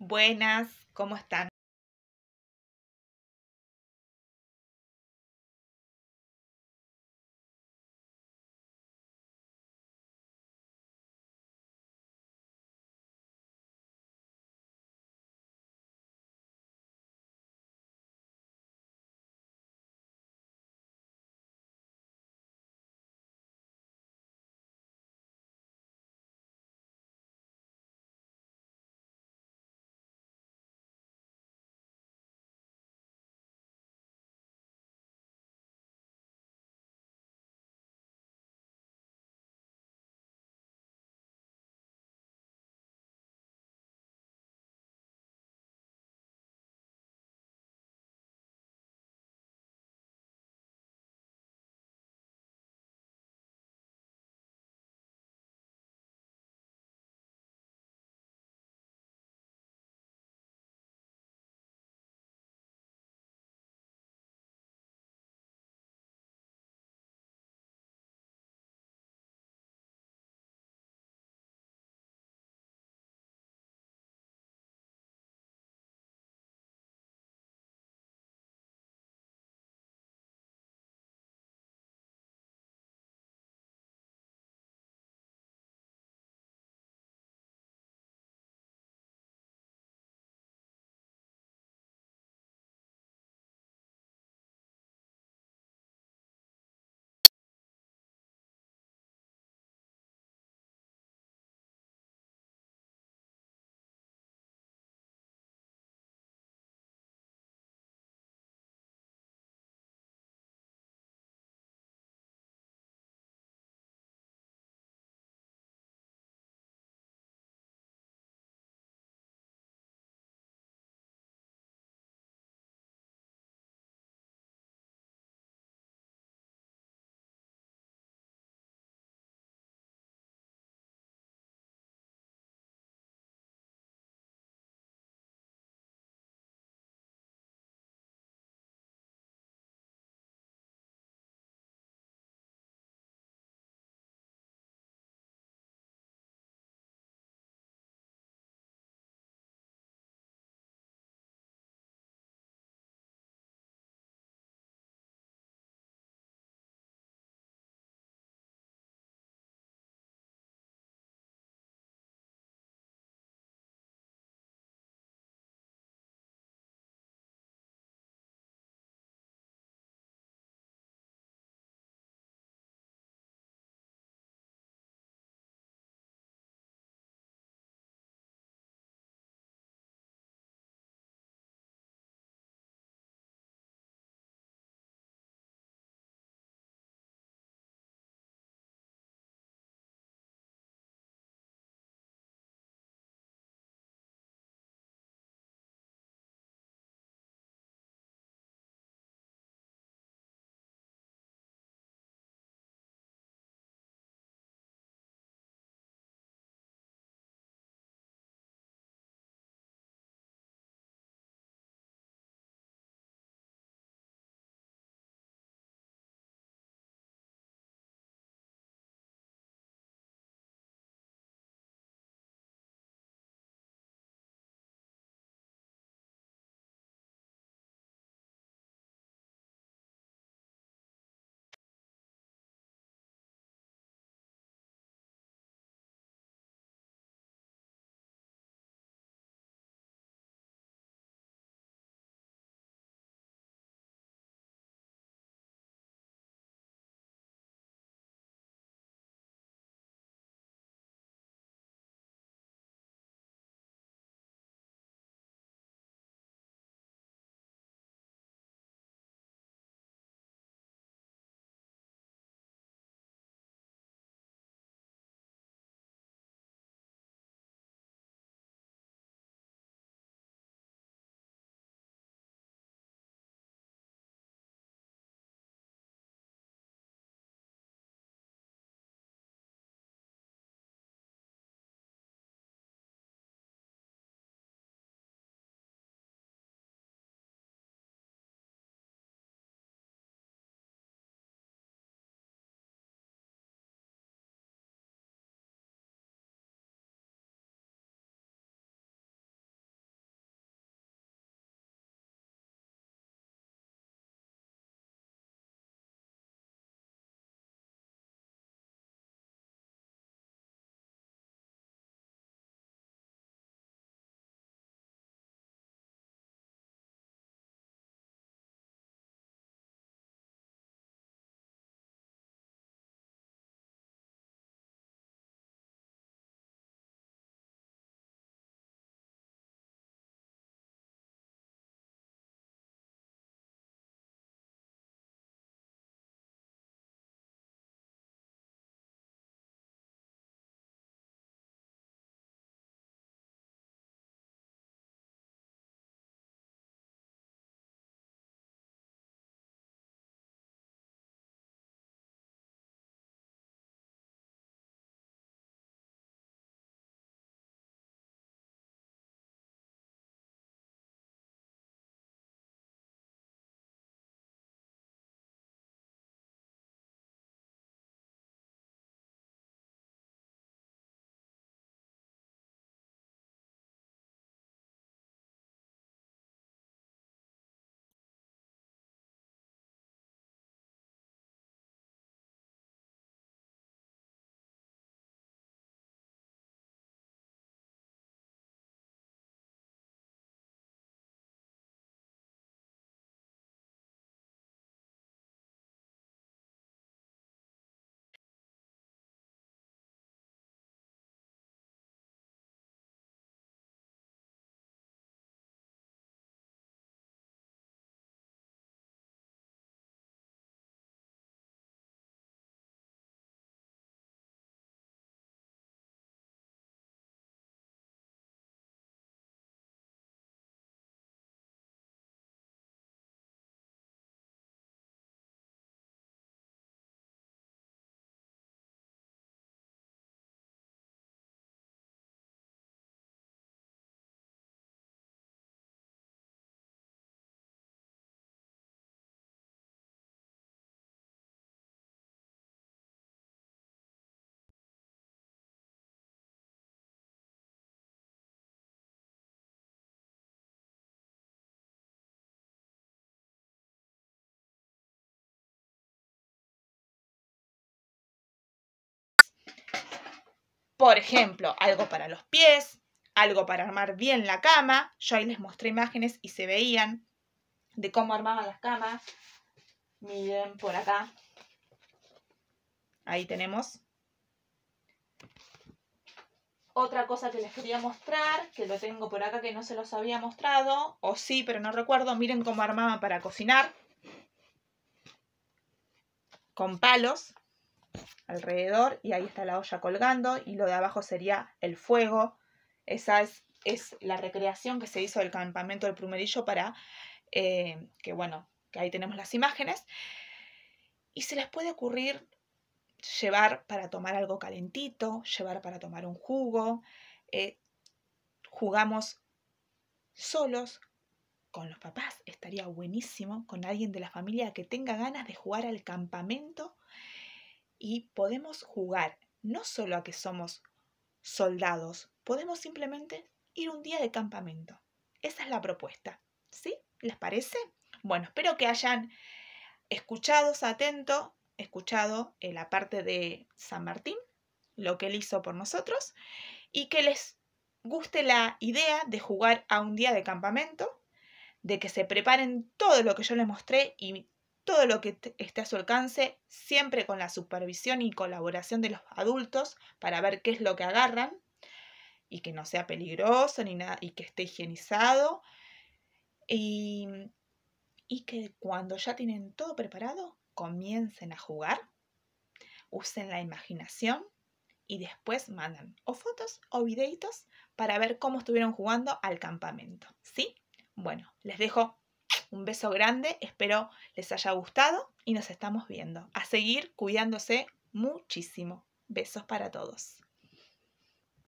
Buenas, ¿cómo están? Por ejemplo, algo para los pies, algo para armar bien la cama. Yo ahí les mostré imágenes y se veían de cómo armaban las camas. Miren por acá. Ahí tenemos. Otra cosa que les quería mostrar, que lo tengo por acá que no se los había mostrado, o sí, pero no recuerdo, miren cómo armaban para cocinar. Con palos alrededor y ahí está la olla colgando y lo de abajo sería el fuego. Esa es, la recreación que se hizo del campamento del Plumerillo para eh, que, bueno, que ahí tenemos las imágenes. Y se les puede ocurrir llevar para tomar algo calentito, llevar para tomar un jugo. Eh, jugamos solos con los papás, estaría buenísimo, con alguien de la familia que tenga ganas de jugar al campamento y podemos jugar no solo a que somos soldados, podemos simplemente ir un día de campamento. Esa es la propuesta. ¿Sí? ¿Les parece? Bueno, espero que hayan escuchado, atento, escuchado eh, la parte de San Martín, lo que él hizo por nosotros, y que les guste la idea de jugar a un día de campamento, de que se preparen todo lo que yo les mostré y todo lo que esté a su alcance, siempre con la supervisión y colaboración de los adultos para ver qué es lo que agarran y que no sea peligroso ni nada y que esté higienizado y, y que cuando ya tienen todo preparado comiencen a jugar, usen la imaginación y después mandan o fotos o videitos para ver cómo estuvieron jugando al campamento, ¿sí? Bueno, les dejo un beso grande, espero les haya gustado y nos estamos viendo. A seguir cuidándose muchísimo. Besos para todos.